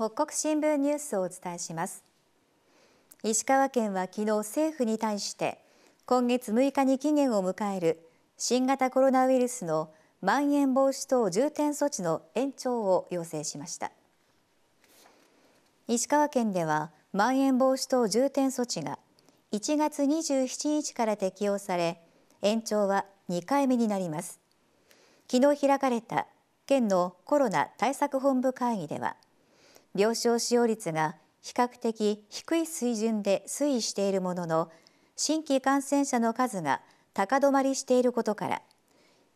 北国新聞ニュースをお伝えします石川県は昨日政府に対して今月6日に期限を迎える新型コロナウイルスのまん延防止等重点措置の延長を要請しました石川県ではまん延防止等重点措置が1月27日から適用され延長は2回目になります昨日開かれた県のコロナ対策本部会議では病床使用率が比較的低い水準で推移しているものの新規感染者の数が高止まりしていることから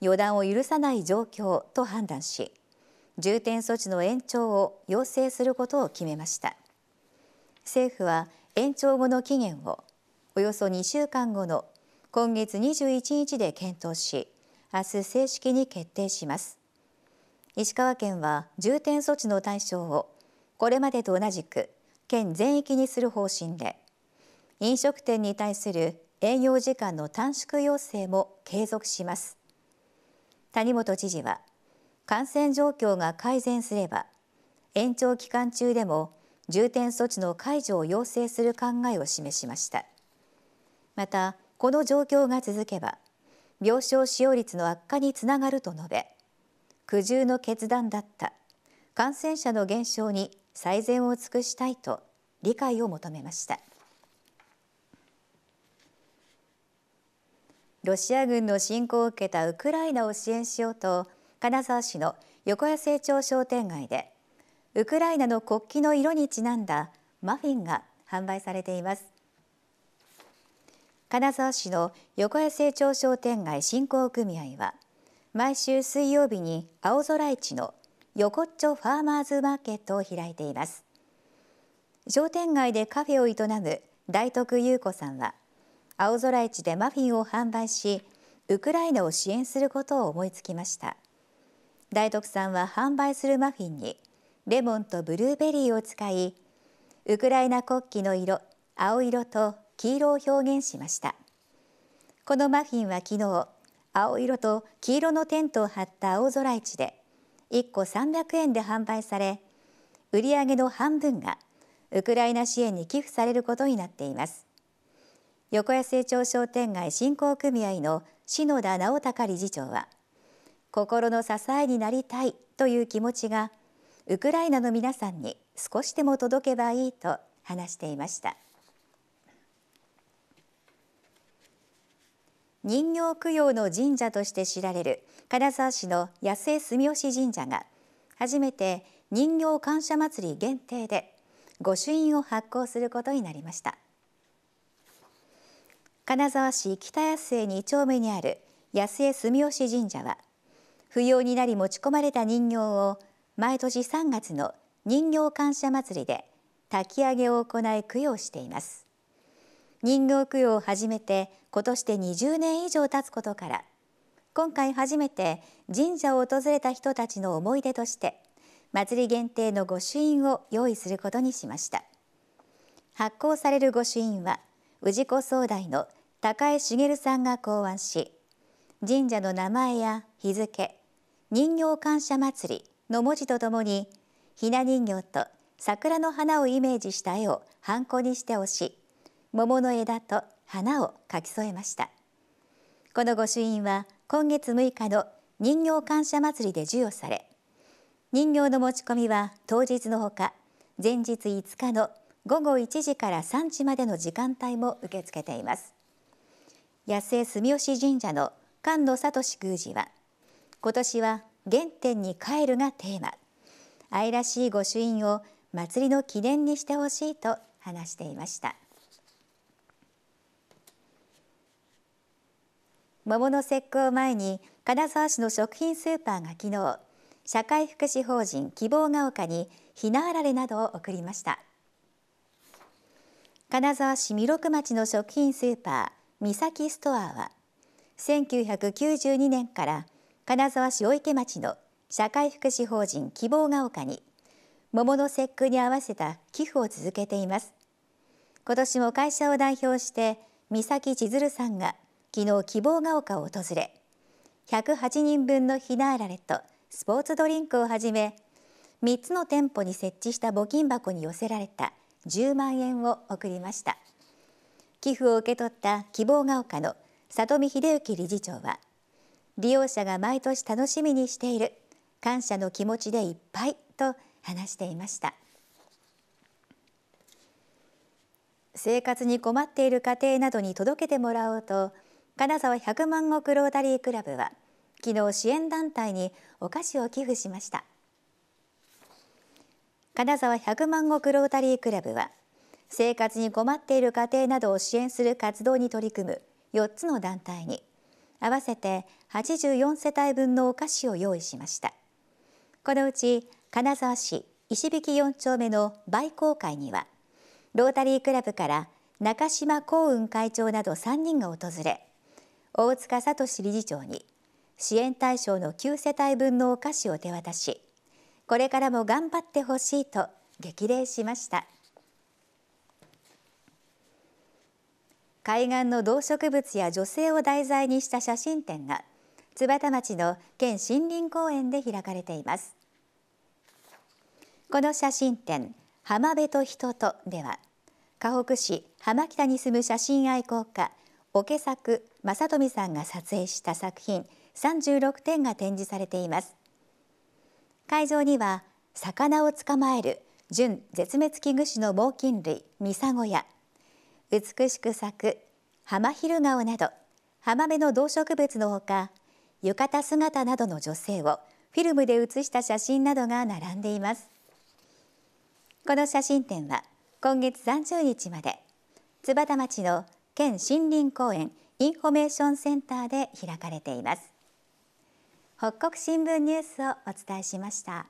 予断を許さない状況と判断し重点措置の延長を要請することを決めました政府は延長後の期限をおよそ2週間後の今月21日で検討し明日正式に決定します石川県は重点措置の対象をこれまでと同じく県全域にする方針で飲食店に対する営業時間の短縮要請も継続します谷本知事は感染状況が改善すれば延長期間中でも重点措置の解除を要請する考えを示しましたまたこの状況が続けば病床使用率の悪化につながると述べ苦渋の決断だった感染者の減少に最善を尽くしたいと理解を求めましたロシア軍の侵攻を受けたウクライナを支援しようと金沢市の横谷成長商店街でウクライナの国旗の色にちなんだマフィンが販売されています金沢市の横谷成長商店街振興組合は毎週水曜日に青空市の横っちょファーマーズマーケットを開いています商店街でカフェを営む大徳優子さんは青空市でマフィンを販売しウクライナを支援することを思いつきました大徳さんは販売するマフィンにレモンとブルーベリーを使いウクライナ国旗の色青色と黄色を表現しましたこのマフィンは昨日青色と黄色のテントを張った青空市で1個300円で販売され売り上げの半分がウクライナ支援に寄付されることになっています横谷成長商店街振興組合の篠田直隆理事長は心の支えになりたいという気持ちがウクライナの皆さんに少しでも届けばいいと話していました。人形供養の神社として知られる金沢市の安江住吉神社が初めて人形感謝祭り限定で御朱印を発行することになりました金沢市北安江2丁目にある安江住吉神社は不要になり持ち込まれた人形を毎年3月の人形感謝祭りで炊き上げを行い供養しています人形供養を始めて今年で20年以上経つことから今回初めて神社を訪れた人たちの思い出として祭り限定の御朱印を用意することにしました発行される御朱印は氏子総代の高江茂さんが考案し神社の名前や日付人形感謝祭りの文字とともにひな人形と桜の花をイメージした絵をハンコにして押し桃の枝と花を書き添えましたこの御朱印は今月6日の人形感謝祭りで授与され人形の持ち込みは当日のほか前日5日の午後1時から3時までの時間帯も受け付けています野生住吉神社の菅野聡宮司は今年は原点に帰るがテーマ愛らしい御朱印を祭りの記念にしてほしいと話していました桃の節句を前に金沢市の食品スーパーが昨日社会福祉法人希望が丘にひなあられなどを送りました金沢市弥勒町の食品スーパー三崎ストアは1992年から金沢市御池町の社会福祉法人希望が丘に桃の節句に合わせた寄付を続けています今年も会社を代表して三崎千鶴さんが昨日希望が丘を訪れ108人分のひなあられとスポーツドリンクをはじめ3つの店舗に設置した募金箱に寄せられた10万円を送りました寄付を受け取った希望が丘の里見秀幸理事長は利用者が毎年楽しみにしている感謝の気持ちでいっぱいと話していました生活に困っている家庭などに届けてもらおうと金沢百万石ロータリークラブは昨日支援団体にお菓子を寄付しました金沢百万石ロータリークラブは生活に困っている家庭などを支援する活動に取り組む4つの団体に合わせて84世帯分のお菓子を用意しましたこのうち金沢市石引4丁目の売公会にはロータリークラブから中島幸運会長など3人が訪れ大塚聡理事長に支援対象の9世帯分のお菓子を手渡しこれからも頑張ってほしいと激励しました海岸の動植物や女性を題材にした写真展が津幡町の県森林公園で開かれていますこの写真展浜辺と人とでは河北市浜北に住む写真愛好家ボケ作正富さんが撮影した作品36点が展示されています会場には魚を捕まえる準絶滅危惧種の猛禽類ミサゴや美しく咲くハマヒルガオなど浜辺の動植物のほか浴衣姿などの女性をフィルムで写した写真などが並んでいますこの写真展は今月30日まで津幡町の県森林公園インフォメーションセンターで開かれています北国新聞ニュースをお伝えしました。